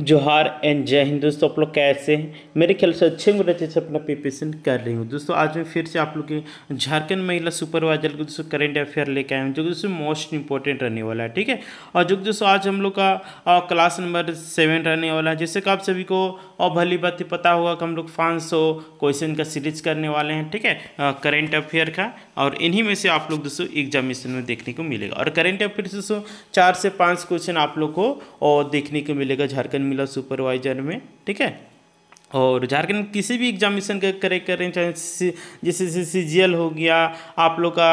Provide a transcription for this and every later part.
जोहार एंड जय हिंद दोस्तों आप लोग कैसे हैं मेरे ख्याल से अच्छे गुण अच्छे से अपना प्रिपरेशन कर रही हूँ दोस्तों आज मैं फिर से आप लोग के झारखंड महिला सुपरवाइजर को दोस्तों करेंट अफेयर लेके आया हूँ जो दोस्तों मोस्ट इंपॉर्टेंट रहने वाला है ठीक है और जो दोस्तों आज हम लोग का क्लास नंबर सेवन रहने वाला है जैसे कि आप सभी को और भली बात ही पता होगा कि हम लोग पाँच सौ क्वेश्चन का सीरीज करने वाले हैं ठीक है करेंट अफेयर का और इन्हीं में से आप लोग दोस्तों एग्जामिनेशन में देखने को मिलेगा और करेंट अफेयर दोस्तों चार से पाँच क्वेश्चन आप लोग को और देखने को मिलेगा झारखंड मिला सुपरवाइजर में ठीक है और झारखंड किसी भी एग्जामिनेशन का करे करें चाहे जैसे सी जी हो गया आप लोग का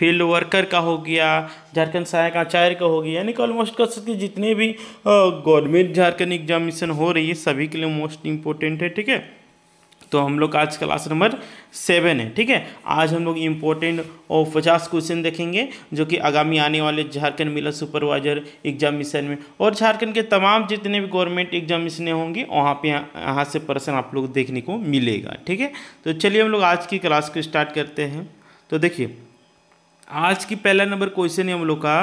फील्ड वर्कर का हो गया झारखंड सहायक आचार्य का हो गया यानी कि ऑलमोस्ट कह सकते जितने भी गवर्नमेंट झारखंड एग्जामिनेशन हो रही है सभी के लिए मोस्ट इम्पोर्टेंट है ठीक है तो हम लोग आज क्लास नंबर सेवन है ठीक है आज हम लोग इम्पोर्टेंट और पचास क्वेश्चन देखेंगे जो कि आगामी आने वाले झारखंड मिला सुपरवाइजर एग्जामिशन में और झारखंड के तमाम जितने भी गवर्नमेंट एग्जामिशनें होंगी वहाँ पे यहाँ से पर्सन आप लोग देखने को मिलेगा ठीक है तो चलिए हम लोग आज की क्लास को स्टार्ट करते हैं तो देखिए आज की पहला नंबर क्वेश्चन है हम लोग का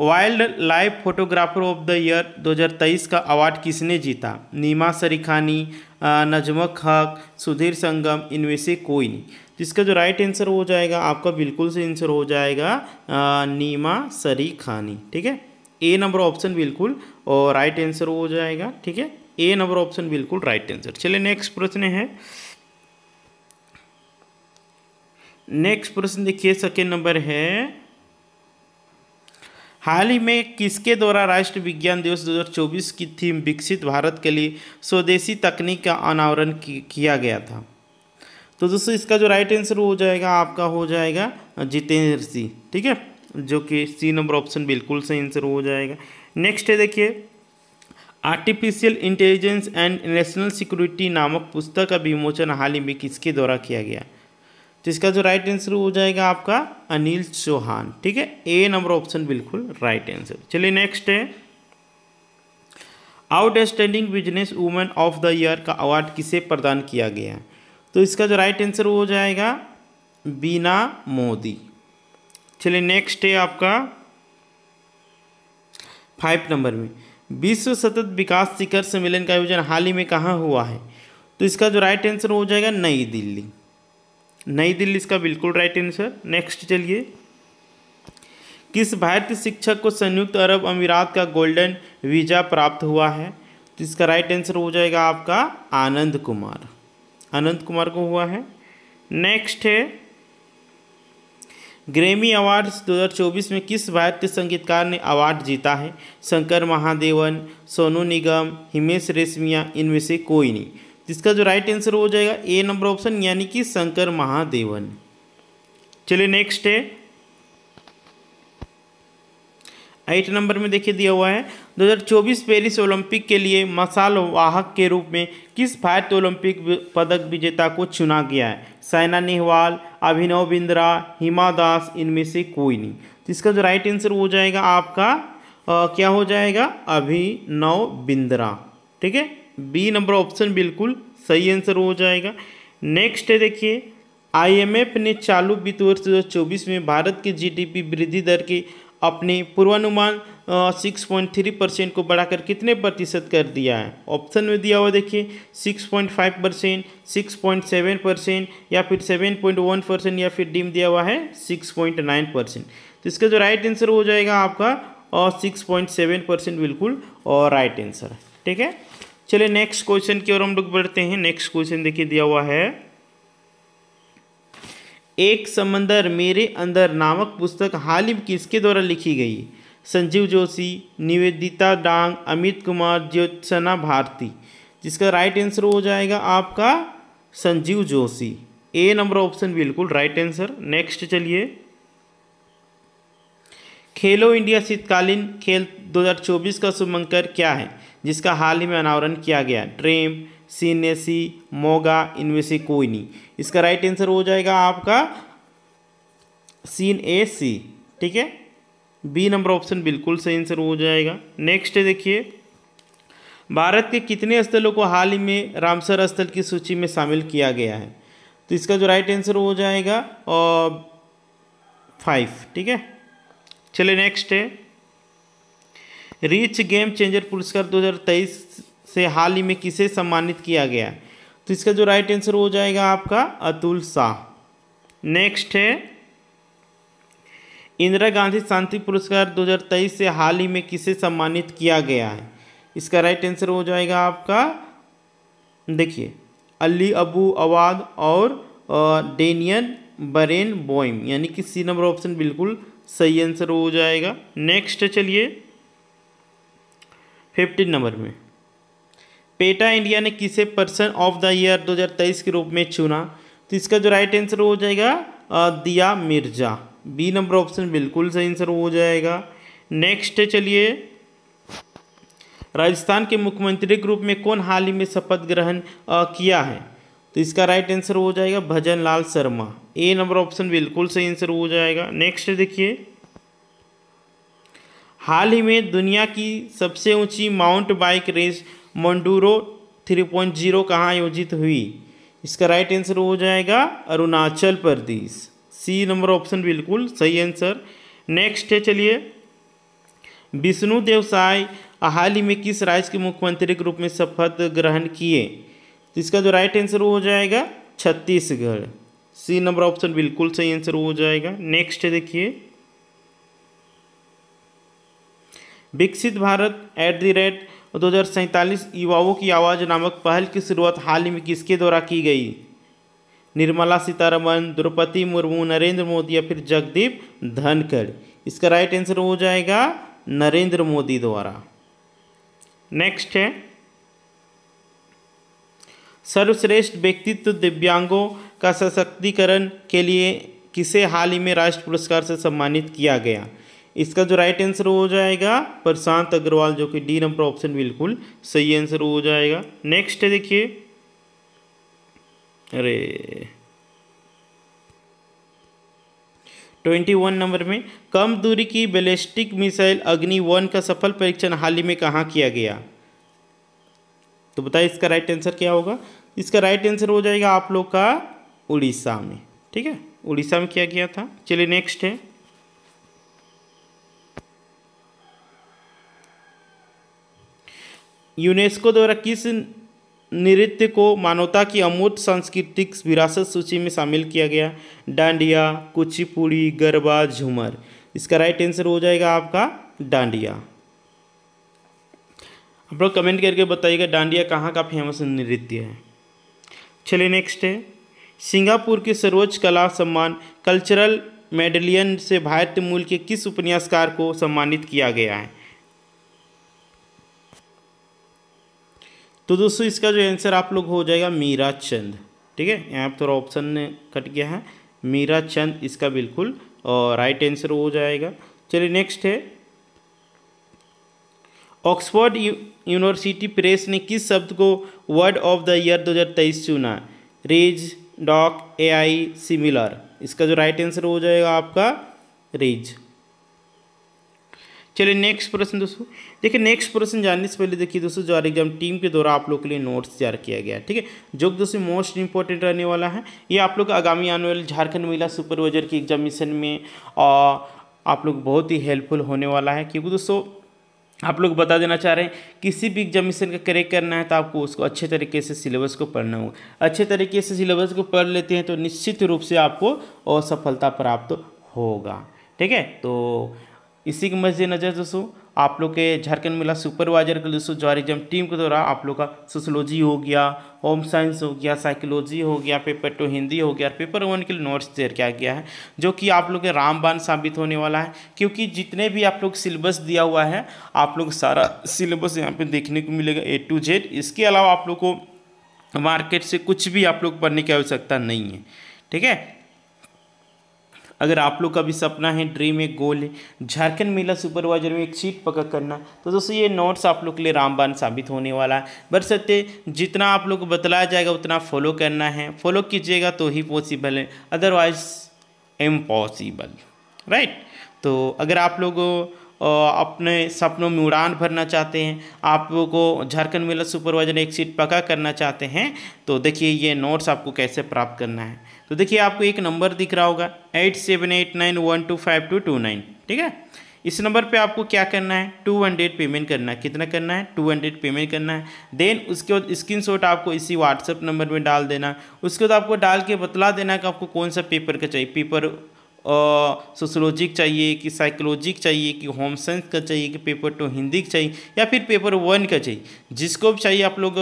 wildlife photographer of the year 2023 का अवार्ड किसने जीता नीमा सरीखानी नजमक हक सुधीर संगम इनमें से कोई नहीं जिसका जो राइट आंसर हो जाएगा आपका बिल्कुल सही आंसर हो जाएगा आ, नीमा सरीखानी ठीक है ए नंबर ऑप्शन बिल्कुल और राइट आंसर हो जाएगा ठीक है ए नंबर ऑप्शन बिल्कुल राइट आंसर चलिए नेक्स्ट प्रश्न है नेक्स्ट प्रश्न देखिए सेकेंड नंबर है हाल ही में किसके द्वारा राष्ट्र विज्ञान दिवस 2024 की थीम विकसित भारत के लिए स्वदेशी तकनीक का अनावरण किया गया था तो दोस्तों इसका जो राइट आंसर हो जाएगा आपका हो जाएगा जितेंद्र सिंह ठीक है जो कि सी नंबर ऑप्शन बिल्कुल सही आंसर हो जाएगा नेक्स्ट है देखिए artificial intelligence and national security नामक पुस्तक का विमोचन हाल ही में किसके द्वारा किया गया तो इसका जो राइट आंसर हो जाएगा आपका अनिल चौहान ठीक है ए नंबर ऑप्शन बिल्कुल राइट आंसर चलिए नेक्स्ट है outstanding business women of the year का अवार्ड किसे प्रदान किया गया तो इसका जो राइट आंसर हो जाएगा बीना मोदी चलिए नेक्स्ट है आपका फाइव नंबर में विश्व सतत विकास शिखर सम्मेलन का आयोजन हाल ही में कहाँ हुआ है तो इसका जो राइट आंसर हो जाएगा नई दिल्ली नई दिल्ली इसका बिल्कुल राइट आंसर नेक्स्ट चलिए किस भारतीय शिक्षक को संयुक्त अरब अमीरात का गोल्डन वीज़ा प्राप्त हुआ है तो इसका राइट आंसर हो जाएगा आपका आनंद कुमार आनंद कुमार को हुआ है नेक्स्ट है ग्रेमी अवार्ड 2024 में किस भारतीय संगीतकार ने अवार्ड जीता है शंकर महादेवन सोनू निगम हिमेश रेशमिया इनमें से कोई नहीं जिसका जो राइट आंसर हो जाएगा ए नंबर ऑप्शन यानी कि शंकर महादेवन चलिए नेक्स्ट है एट नंबर में देखिए दिया हुआ है 2024 पेरिस ओलंपिक के लिए मसाल वाहक के रूप में किस भारत ओलंपिक पदक विजेता को चुना गया है साइना नेहवाल अभिनव बिंद्रा हिमा दास इनमें से कोई नहीं तो इसका जो राइट आंसर हो जाएगा आपका आ, क्या हो जाएगा अभिनव बिंद्रा ठीक है बी नंबर ऑप्शन बिल्कुल सही आंसर हो जाएगा नेक्स्ट है देखिए आईएमएफ ने चालू वित्त वर्ष दो चौबीस में भारत के जीडीपी वृद्धि दर के अपने पूर्वानुमान सिक्स पॉइंट थ्री परसेंट को बढ़ाकर कितने प्रतिशत कर दिया है ऑप्शन में दिया हुआ देखिए six point five percent six point seven percent या फिर सेवन पॉइंट वन परसेंट या फिर डीम दिया हुआ है सिक्स पॉइंट नाइन परसेंट तो इसका जो राइट आंसर हो जाएगा आपका सिक्स पॉइंट सेवन परसेंट बिल्कुल और राइट आंसर ठीक है चलिए नेक्स्ट क्वेश्चन की ओर हम लोग बढ़ते हैं नेक्स्ट क्वेश्चन देखिए दिया हुआ है एक समंदर मेरे अंदर नामक पुस्तक हाल ही किसके द्वारा लिखी गई संजीव जोशी निवेदिता डांग अमित कुमार ज्योत्सना भारती जिसका राइट आंसर हो जाएगा आपका Sanjeev Joshi A number option बिल्कुल राइट आंसर नेक्स्ट चलिए खेलो इंडिया शीतकालीन खेल 2024 का शुभंकर क्या है जिसका हाल ही में अनावरण किया गया ट्रेम सीनेसी मोगा इनमें से कोई नहीं इसका राइट आंसर हो जाएगा आपका सीन ए सी ठीक है बी नंबर ऑप्शन बिल्कुल सही आंसर हो जाएगा नेक्स्ट देखिए भारत के कितने स्थलों को हाल ही में रामसर स्थल की सूची में शामिल किया गया है तो इसका जो राइट आंसर हो जाएगा और फाइव ठीक है चलिए नेक्स्ट है रिच गेम चेंजर पुरस्कार 2023 से हाल ही में किसे सम्मानित किया गया तो इसका जो राइट आंसर हो जाएगा आपका अतुल शाह नेक्स्ट है इंदिरा गांधी शांति पुरस्कार 2023 से हाल ही में किसे सम्मानित किया गया है इसका राइट आंसर हो जाएगा आपका देखिए अली अबू अवाद और डेनियन बरेन बोइम यानी कि सी नंबर ऑप्शन बिल्कुल सही आंसर हो जाएगा नेक्स्ट चलिए फिफ्टीन नंबर में पेटा इंडिया ने किसे पर्सन ऑफ द ईयर 2023 के रूप में चुना तो इसका जो राइट आंसर हो जाएगा दिया मिर्जा बी नंबर ऑप्शन बिल्कुल सही आंसर हो जाएगा नेक्स्ट चलिए राजस्थान के मुख्यमंत्री के रूप में कौन हाल ही में शपथ ग्रहण किया है तो इसका राइट आंसर हो जाएगा Bhajan Lal Sharma A number option बिल्कुल सही आंसर हो जाएगा नेक्स्ट देखिए हाल ही में दुनिया की सबसे ऊंची माउंट बाइक रेस मंडूरो 3.0 कहाँ आयोजित हुई इसका राइट आंसर हो जाएगा Arunachal Pradesh C number option बिल्कुल सही आंसर नेक्स्ट है चलिए विष्णु देवसाय हाल ही में किस राज्य के मुख्यमंत्री के रूप में शपथ ग्रहण किए तो इसका जो राइट आंसर हो जाएगा छत्तीसगढ़ सी नंबर ऑप्शन बिल्कुल सही आंसर हो जाएगा नेक्स्ट है देखिए विकसित भारत एट दी रेट दो युवाओं की आवाज़ नामक पहल की शुरुआत हाल ही में किसके द्वारा की गई निर्मला सीतारमन द्रौपदी मुर्मू नरेंद्र मोदी या फिर जगदीप धनखड़ इसका राइट आंसर हो जाएगा नरेंद्र मोदी द्वारा नेक्स्ट है सर्वश्रेष्ठ व्यक्तित्व दिव्यांगों का सशक्तिकरण के लिए किसे हाल ही में राष्ट्र पुरस्कार से सम्मानित किया गया इसका जो राइट आंसर हो जाएगा प्रशांत अग्रवाल जो कि डी नंबर ऑप्शन बिल्कुल सही आंसर हो जाएगा नेक्स्ट है देखिए अरे ट्वेंटी वन नंबर में कम दूरी की बैलिस्टिक मिसाइल अग्नि वन का सफल परीक्षण हाल ही में कहाँ किया गया तो बताइए इसका राइट आंसर क्या होगा इसका राइट आंसर हो जाएगा आप लोग का उड़ीसा में ठीक है उड़ीसा में किया गया था चलिए नेक्स्ट है यूनेस्को द्वारा किस नृत्य को मानवता की अमूर्त सांस्कृतिक विरासत सूची में शामिल किया गया डांडिया कुचिपुड़ी गरबा झूमर इसका राइट आंसर हो जाएगा आपका डांडिया आप लोग कमेंट करके बताइएगा डांडिया कहाँ का फेमस नृत्य है चलिए नेक्स्ट है सिंगापुर के सर्वोच्च कला सम्मान कल्चरल मेडलियन से भारत मूल के किस उपन्यासकार को सम्मानित किया गया है तो दोस्तों इसका जो आंसर आप लोग हो जाएगा मीरा चंद ठीक है यहाँ पर थोड़ा ऑप्शन ने कट गया है मीरा चंद इसका बिल्कुल राइट आंसर हो जाएगा चलिए नेक्स्ट है ऑक्सफोर्ड यूनिवर्सिटी प्रेस ने किस शब्द को वर्ड ऑफ द ईयर 2023 चुना रेज डॉक एआई सिमिलर इसका जो राइट आंसर हो जाएगा आपका रेज चलिए नेक्स्ट प्रश्न दोस्तों देखिए नेक्स्ट प्रश्न जानने से पहले देखिए दोस्तों जो एग्जाम टीम के द्वारा आप लोग के लिए नोट्स तैयार किया गया है ठीक है जो दोस्तों मोस्ट इंपॉर्टेंट रहने वाला है ये आप लोग आगामी आने वाले झारखंड महिला सुपरवाइजर की एग्जामिशन में आ, आप लोग बहुत ही हेल्पफुल होने वाला है क्योंकि दोस्तों आप लोग बता देना चाह रहे हैं किसी भी एग्जामिशन का करेक्ट करना है तो आपको उसको अच्छे तरीके से सिलेबस को पढ़ना होगा अच्छे तरीके से सिलेबस को पढ़ लेते हैं तो निश्चित रूप से आपको असफलता प्राप्त होगा ठीक है तो इसी के मद्देनज़र दोस्तों आप लोग के झारखंड मेला सुपरवाइजर के दोस्तों जॉरिज्म टीम के द्वारा आप लोग का सोशोलॉजी हो गया होम साइंस हो गया साइकोलॉजी हो गया पेपर टू हिंदी हो गया पेपर वन के लिए नोट्स तैयार किया गया है जो कि आप लोग के रामबान साबित होने वाला है क्योंकि जितने भी आप लोग सिलेबस दिया हुआ है आप लोग सारा सिलेबस यहाँ पर देखने को मिलेगा ए टू जेड इसके अलावा आप लोग को मार्केट से कुछ भी आप लोग पढ़ने की आवश्यकता नहीं है ठीक है अगर आप लोग का भी सपना है ड्रीम एक गोल है झारखंड मेला सुपरवाइजर में एक सीट पकड़ करना तो दोस्तों ये नोट्स आप लोग के लिए रामबान साबित होने वाला है बर सत्य जितना आप लोग को बतलाया जाएगा उतना फॉलो करना है फॉलो कीजिएगा तो ही पॉसिबल है अदरवाइज इम्पॉसिबल राइट तो अगर आप लोग अपने सपनों में उड़ान भरना चाहते हैं आप लोगों को झारखंड मेला सुपरवाइजर एक सीट पक्का करना चाहते हैं तो देखिए ये नोट्स आपको कैसे प्राप्त करना है तो देखिए आपको एक नंबर दिख रहा होगा eight seven eight nine one two five two two nine ठीक है इस नंबर पे आपको क्या करना है टू हंड्रेड पेमेंट करना है कितना करना है टू हंड्रेड पेमेंट करना है देन उसके बाद शॉट आपको इसी व्हाट्सअप नंबर में डाल देना उसके बाद आपको डाल के बतला देना कि आपको कौन सा पेपर का चाहिए पेपर का चाहिए कि का चाहिए कि होम साइंस का चाहिए कि पेपर टू हिंदी का चाहिए या फिर पेपर वन का चाहिए जिसको भी चाहिए आप लोग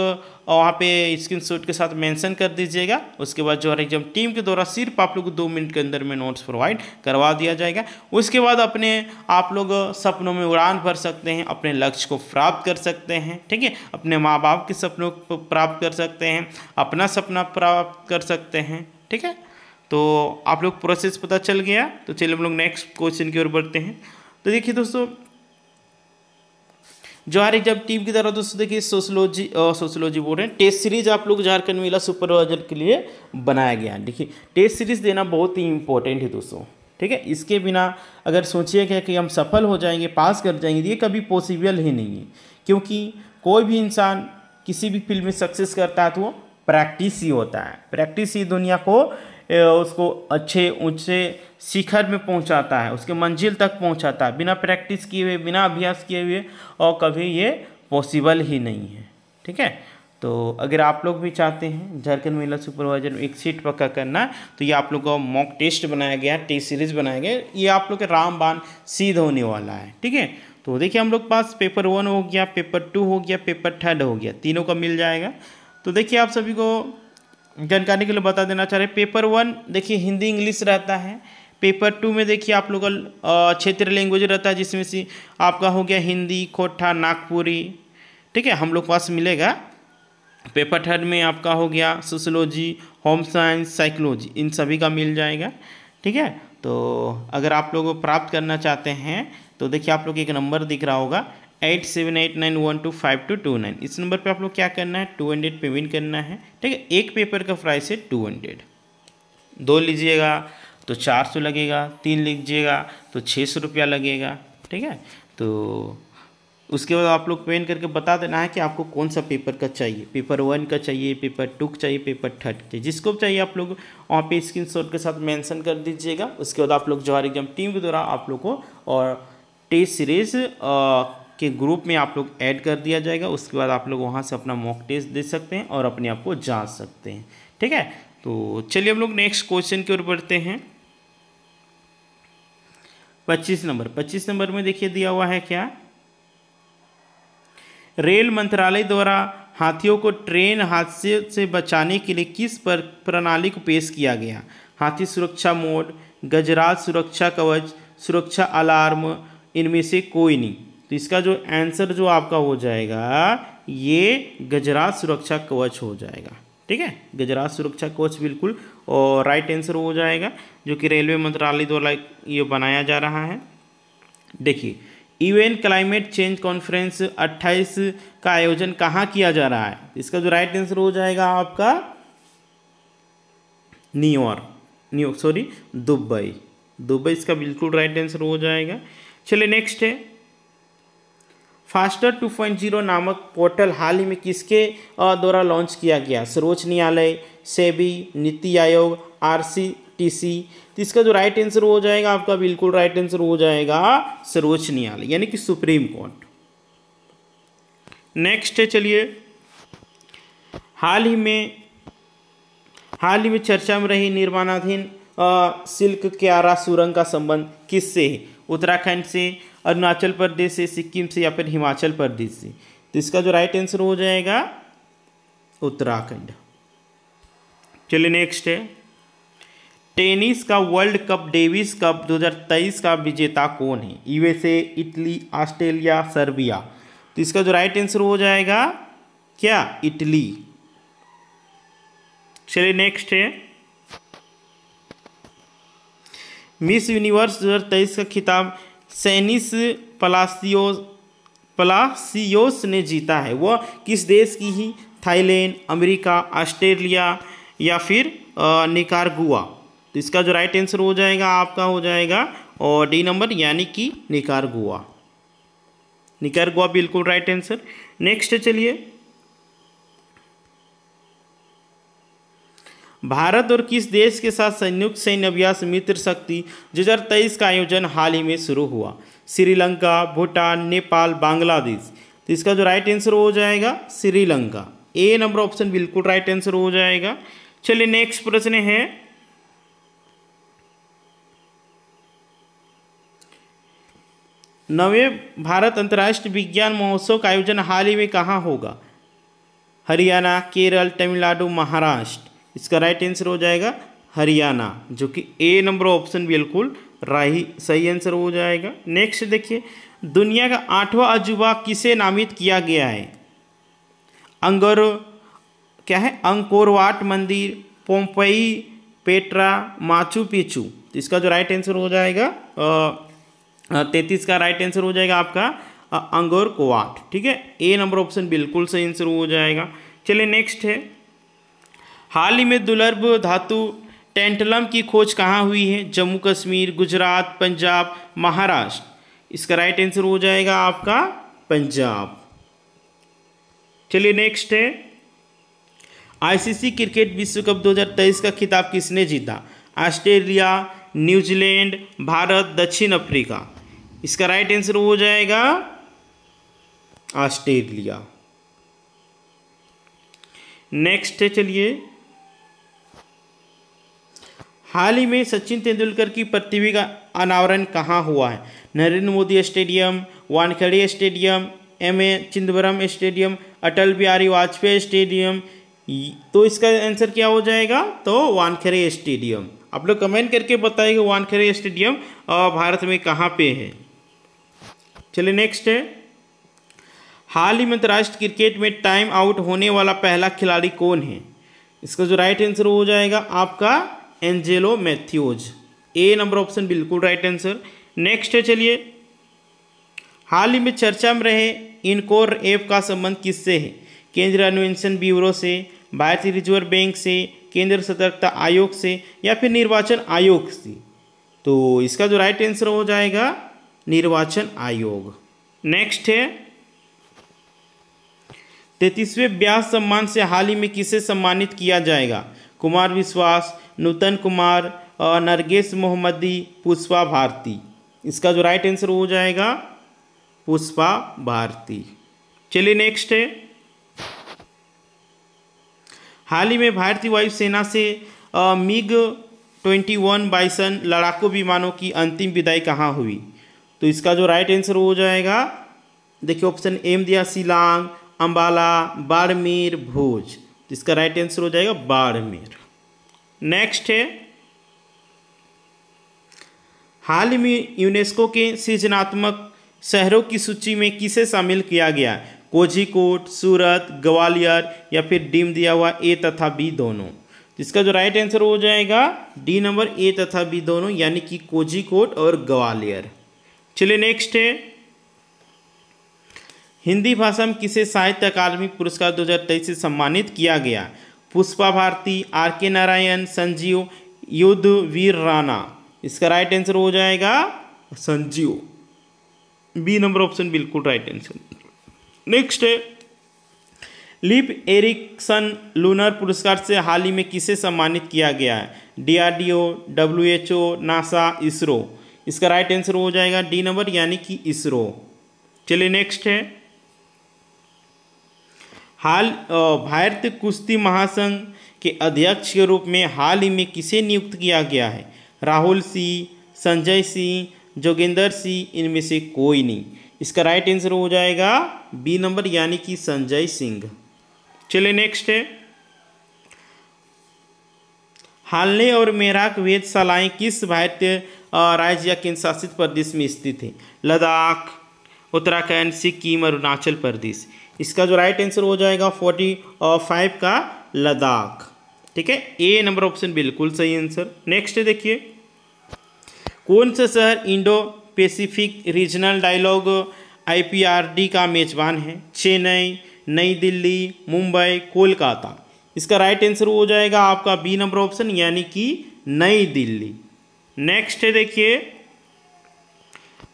वहाँ पे शॉट के साथ मेंशन कर दीजिएगा उसके बाद जो है एग्जाम टीम के द्वारा सिर्फ आप लोग को दो मिनट के अंदर में नोट्स प्रोवाइड करवा दिया जाएगा उसके बाद अपने आप लोग सपनों में उड़ान भर सकते हैं अपने लक्ष्य को प्राप्त कर सकते हैं ठीक है अपने माँ बाप के सपनों को प्राप्त कर सकते हैं अपना सपना प्राप्त कर सकते हैं ठीक है तो आप लोग प्रोसेस पता चल गया तो चलिए हम लोग नेक्स्ट क्वेश्चन की ओर बढ़ते हैं तो देखिए दोस्तों जोहार एग्जाम टीम की तरफ दोस्तों देखिए सोशोलॉजी सोशोलॉजी बोर्ड है टेस्ट सीरीज आप लोग झारखंड मेला सुपरवाइजर के लिए बनाया गया है देखिए टेस्ट सीरीज देना बहुत ही इंपॉर्टेंट है दोस्तों ठीक है इसके बिना अगर सोचिएगा कि हम सफल हो जाएंगे पास कर जाएंगे तो ये कभी पॉसिबल ही नहीं है क्योंकि कोई भी इंसान किसी भी फील्ड में सक्सेस करता है तो वो प्रैक्टिस ही होता है प्रैक्टिस ही दुनिया को उसको अच्छे ऊँचे शिखर में पहुंचाता है उसके मंजिल तक पहुंचाता है बिना प्रैक्टिस किए हुए बिना अभ्यास किए हुए और कभी ये पॉसिबल ही नहीं है ठीक है तो अगर आप लोग भी चाहते हैं झारखंड महिला सुपरवाइजर में एक सीट पक्का करना तो ये आप लोग का मॉक टेस्ट बनाया गया टेस्ट सीरीज बनाया गया ये आप लोग के रामबान सीध होने वाला है ठीक है तो देखिए हम लोग पास पेपर वन हो गया पेपर टू हो गया पेपर थर्ड हो गया तीनों का मिल जाएगा तो देखिए आप सभी को जानकारी के लिए बता देना चाह रहे पेपर वन देखिए हिंदी इंग्लिश रहता है पेपर टू में देखिए आप लोग क्षेत्रीय लैंग्वेज रहता है जिसमें से आपका हो गया हिंदी खोटा नागपुरी ठीक है हम लोग पास मिलेगा पेपर थर्ड में आपका हो गया सोशोलॉजी होम साइंस साइकोलॉजी इन सभी का मिल जाएगा ठीक है तो अगर आप लोग प्राप्त करना चाहते हैं तो देखिए आप लोग एक नंबर दिख रहा होगा eight seven eight nine one two five two two nine इस नंबर पे आप लोग क्या करना है टू हंड्रेड पेमेंट करना है ठीक है एक पेपर का प्राइस है टू हंड्रेड दो लीजिएगा तो चार सौ लगेगा तीन लीजिएगा तो छः सौ रुपया लगेगा ठीक है तो उसके बाद आप लोग पेमेंट करके बता देना है कि आपको कौन सा पेपर का चाहिए पेपर वन का चाहिए पेपर टू का चाहिए पेपर थर्ड का चाहिए जिसको भी चाहिए आप लोग वहाँ पे स्क्रीन शॉट के साथ मेंशन कर दीजिएगा उसके बाद आप लोग जवाहर एग्जाम टीम के द्वारा आप लोग को और टेस्ट सीरीज़ के ग्रुप में आप लोग ऐड कर दिया जाएगा उसके बाद आप लोग वहाँ से अपना मॉक टेस्ट दे सकते हैं और अपने आप को जांच सकते हैं ठीक है तो चलिए हम लोग नेक्स्ट क्वेश्चन की ओर बढ़ते हैं पच्चीस नंबर पच्चीस नंबर में देखिए दिया हुआ है क्या रेल मंत्रालय द्वारा हाथियों को ट्रेन हादसे से बचाने के लिए किस पर प्रणाली को पेश किया गया हाथी सुरक्षा मोड गजराज सुरक्षा कवच सुरक्षा अलार्म इनमें से कोई नहीं तो इसका जो आंसर जो आपका हो जाएगा ये गजराज सुरक्षा कवच हो जाएगा ठीक है गजराज सुरक्षा कवच बिल्कुल और राइट आंसर हो जाएगा जो कि रेलवे मंत्रालय द्वारा ये बनाया जा रहा है देखिए यूएन क्लाइमेट चेंज कॉन्फ्रेंस 28 का आयोजन कहाँ किया जा रहा है इसका जो राइट आंसर हो जाएगा आपका New York New York sorry Dubai Dubai इसका बिल्कुल राइट आंसर हो जाएगा चलिए नेक्स्ट है फास्टर 2.0 नामक पोर्टल हाल ही में किसके द्वारा लॉन्च किया गया सर्वोच्च न्यायालय सेबी नीति आयोग आरसीटीसी तो इसका जो राइट आंसर हो जाएगा आपका बिल्कुल राइट आंसर हो जाएगा सर्वोच्च न्यायालय यानी कि सुप्रीम कोर्ट नेक्स्ट है चलिए हाल ही में हाल ही में चर्चा में रही निर्माणाधीन सिल्क क्यारा सुरंग का संबंध किससे है उत्तराखंड से अरुणाचल प्रदेश से सिक्किम से या फिर हिमाचल प्रदेश से तो इसका जो राइट आंसर हो जाएगा उत्तराखंड चलिए नेक्स्ट है टेनिस का वर्ल्ड कप डेविस कप 2023 का विजेता कौन है यूएसए इटली ऑस्ट्रेलिया सर्बिया तो इसका जो राइट आंसर हो जाएगा क्या इटली चलिए नेक्स्ट है मिस यूनिवर्स 2023 का खिताब सैनिस पलासियो पलासियोस ने जीता है वह किस देश की ही थाईलैंड अमेरिका ऑस्ट्रेलिया या फिर निकारगुआ तो इसका जो राइट आंसर हो जाएगा आपका हो जाएगा और डी नंबर यानी कि निकारगुआ निकारगुआ बिल्कुल राइट आंसर नेक्स्ट चलिए भारत और किस देश के साथ संयुक्त सैन्य अभ्यास मित्र शक्ति दो का आयोजन हाल ही में शुरू हुआ श्रीलंका भूटान नेपाल बांग्लादेश तो इसका जो राइट आंसर हो जाएगा श्रीलंका ए नंबर ऑप्शन बिल्कुल राइट आंसर हो जाएगा चलिए नेक्स्ट प्रश्न है नवे भारत अंतर्राष्ट्रीय विज्ञान महोत्सव का आयोजन हाल ही में कहाँ होगा हरियाणा केरल तमिलनाडु महाराष्ट्र इसका राइट आंसर हो जाएगा हरियाणा जो कि ए नंबर ऑप्शन बिल्कुल राही सही आंसर हो जाएगा नेक्स्ट देखिए दुनिया का आठवां अजूबा किसे नामित किया गया है अंगोर क्या है अंकोरवाट मंदिर पोम्पई पेट्रा माचू पिचू तो इसका जो राइट आंसर हो जाएगा तैतीस का राइट आंसर हो जाएगा आपका अंगोर कोवाट ठीक है ए नंबर ऑप्शन बिल्कुल सही आंसर हो जाएगा चलिए नेक्स्ट है हाल ही में दुर्लभ धातु टेंटलम की खोज कहाँ हुई है जम्मू कश्मीर गुजरात पंजाब महाराष्ट्र इसका राइट आंसर हो जाएगा आपका पंजाब चलिए नेक्स्ट है आईसीसी क्रिकेट विश्व कप 2023 का खिताब किसने जीता ऑस्ट्रेलिया न्यूजीलैंड भारत दक्षिण अफ्रीका इसका राइट आंसर हो जाएगा ऑस्ट्रेलिया नेक्स्ट है चलिए हाल ही में सचिन तेंदुलकर की प्रतिभा का अनावरण कहाँ हुआ है Narendra Modi stadium Wankhede stadium M A Chidambaram stadium Atal Bihari Vajpayee stadium तो इसका आंसर क्या हो जाएगा तो वानखेड़े स्टेडियम आप लोग कमेंट करके बताइए वानखेड़े स्टेडियम भारत में कहाँ पे है चलिए नेक्स्ट है हाल ही में अंतर्राष्ट्रीय क्रिकेट में टाइम आउट होने वाला पहला खिलाड़ी कौन है इसका जो राइट आंसर हो जाएगा आपका Angelo Mathews A number option बिल्कुल राइट आंसर नेक्स्ट है चलिए हाल ही में चर्चा में रहे इनकोर ऐप का संबंध किससे है केंद्र अन्वेषण ब्यूरो से भारतीय रिजर्व बैंक से केंद्र सतर्कता आयोग से या फिर निर्वाचन आयोग से तो इसका जो राइट आंसर हो जाएगा निर्वाचन आयोग नेक्स्ट है तैतीसवें ब्यास सम्मान से हाल ही में किसे सम्मानित किया जाएगा कुमार विश्वास नूतन कुमार नरगेश मोहम्मदी पुष्पा भारती इसका जो राइट आंसर हो जाएगा पुष्पा भारती चलिए नेक्स्ट है हाल ही में भारतीय वायुसेना से मिग ट्वेंटी वन बाइसन लड़ाकू विमानों की अंतिम विदाई कहाँ हुई तो इसका जो राइट आंसर हो जाएगा देखिए ऑप्शन एम दिया सिलांग अंबाला बाड़मेर भोज तो इसका राइट आंसर हो जाएगा बाड़मेर नेक्स्ट है हाल ही में यूनेस्को के सृजनात्मक शहरों की सूची में किसे शामिल किया गया कोझिकोट सूरत ग्वालियर या फिर डीम दिया हुआ ए तथा बी दोनों जिसका जो राइट आंसर हो जाएगा डी नंबर ए तथा बी दोनों यानी कि कोझिकोट और ग्वालियर चलिए नेक्स्ट है हिंदी भाषा में किसे साहित्य अकादमी पुरस्कार 2023 से सम्मानित किया गया पुष्पा भारती आर के नारायण संजीव युद्ध वीर राणा इसका राइट आंसर हो जाएगा संजीव बी नंबर ऑप्शन बिल्कुल राइट आंसर नेक्स्ट है लिप एरिक्सन लूनर पुरस्कार से हाल ही में किसे सम्मानित किया गया है डीआरडीओ डब्ल्यूएचओ नासा इसरो इसका राइट आंसर हो जाएगा डी नंबर यानी कि इसरो चलिए नेक्स्ट है हाल भारतीय कुश्ती महासंघ के अध्यक्ष के रूप में हाल ही में किसे नियुक्त किया गया है राहुल सिंह संजय सिंह जोगेंद्र सिंह इनमें से कोई नहीं इसका राइट आंसर हो जाएगा बी नंबर यानी कि संजय सिंह चलिए नेक्स्ट है हालने और मेराक वेदशालाएँ किस भारतीय राज्य या केंद्र शासित प्रदेश में स्थित है लद्दाख उत्तराखंड सिक्किम अरुणाचल प्रदेश इसका जो राइट आंसर हो जाएगा फोर्टी और फाइव का लद्दाख ठीक है ए नंबर ऑप्शन बिल्कुल सही आंसर नेक्स्ट देखिए कौन सा शहर Indo Pacific regional dialogue IPRD का मेजबान है चेन्नई नई दिल्ली मुंबई कोलकाता इसका राइट आंसर हो जाएगा आपका बी नंबर ऑप्शन यानी कि नई दिल्ली नेक्स्ट है देखिए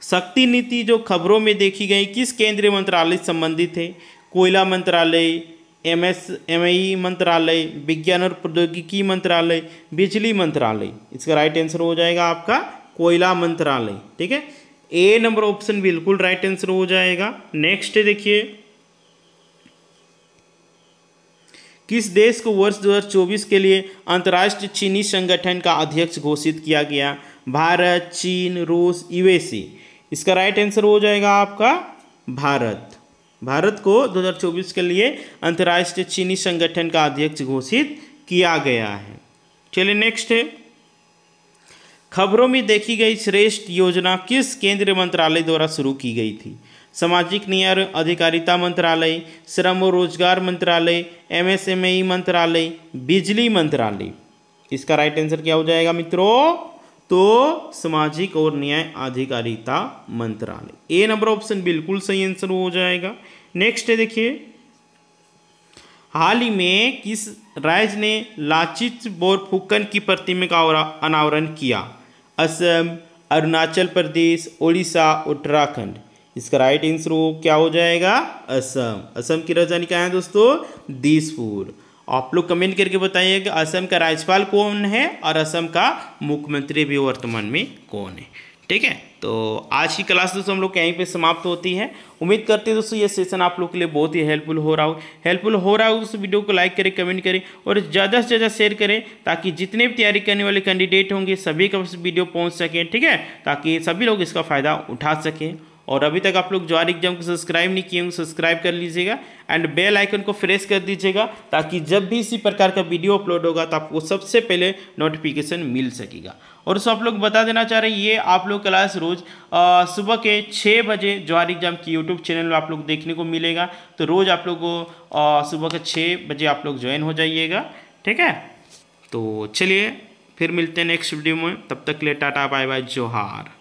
शक्ति नीति जो खबरों में देखी गई किस केंद्रीय मंत्रालय से संबंधित है कोयला मंत्रालय एम एस एम ई मंत्रालय विज्ञान और प्रौद्योगिकी मंत्रालय बिजली मंत्रालय इसका राइट आंसर हो जाएगा आपका कोयला मंत्रालय ठीक है ए नंबर ऑप्शन बिल्कुल राइट आंसर हो जाएगा नेक्स्ट देखिए किस देश को वर्ष 2024 के लिए अंतर्राष्ट्रीय चीनी संगठन का अध्यक्ष घोषित किया गया भारत चीन रूस यूएसए इसका राइट आंसर हो जाएगा आपका भारत भारत को 2024 के लिए अंतर्राष्ट्रीय चीनी संगठन का अध्यक्ष घोषित किया गया है चलिए नेक्स्ट है खबरों में देखी गई श्रेष्ठ योजना किस केंद्रीय मंत्रालय द्वारा शुरू की गई थी सामाजिक न्याय अधिकारिता मंत्रालय श्रम और रोजगार मंत्रालय एमएसएमई e मंत्रालय बिजली मंत्रालय इसका राइट आंसर क्या हो जाएगा मित्रों तो सामाजिक और न्याय आधिकारिता मंत्रालय ए नंबर ऑप्शन बिल्कुल सही आंसर हो जाएगा नेक्स्ट है देखिए हाल ही में किस राज्य ने लाचित बोरफुकन की प्रतिमा का अनावरण किया असम अरुणाचल प्रदेश ओडिशा उत्तराखंड इसका राइट आंसर क्या हो जाएगा असम असम की राजधानी क्या है दोस्तों दिसपुर आप लोग कमेंट करके बताइए कि असम का राज्यपाल कौन है और असम का मुख्यमंत्री भी वर्तमान में कौन है ठीक है तो आज की क्लास दोस्तों हम लोग यहीं पे समाप्त होती है उम्मीद करते हैं दोस्तों ये सेशन आप लोग के लिए बहुत ही हेल्पफुल हो रहा हो हेल्पफुल हो रहा हो उस वीडियो को लाइक करें कमेंट करें और ज़्यादा से ज़्यादा शेयर करें ताकि जितने भी तैयारी करने वाले कैंडिडेट होंगे सभी का वीडियो पहुँच सकें ठीक है ताकि सभी लोग इसका फ़ायदा उठा सकें और अभी तक आप लोग ज्वार एग्जाम को सब्सक्राइब नहीं किए सब्सक्राइब कर लीजिएगा एंड बेल आइकन को प्रेस कर दीजिएगा ताकि जब भी इसी प्रकार का वीडियो अपलोड होगा तो आपको सबसे पहले नोटिफिकेशन मिल सकेगा और उसको आप लोग बता देना चाह रहे हैं ये आप लोग क्लास रोज़ सुबह के छः बजे ज्वार एग्जाम की यूट्यूब चैनल में आप लोग देखने को मिलेगा तो रोज़ आप लोग को सुबह के छः बजे आप लोग ज्वाइन हो जाइएगा ठीक है तो चलिए फिर मिलते हैं नेक्स्ट वीडियो में तब तक के लिए टाटा बाय बाय जोहार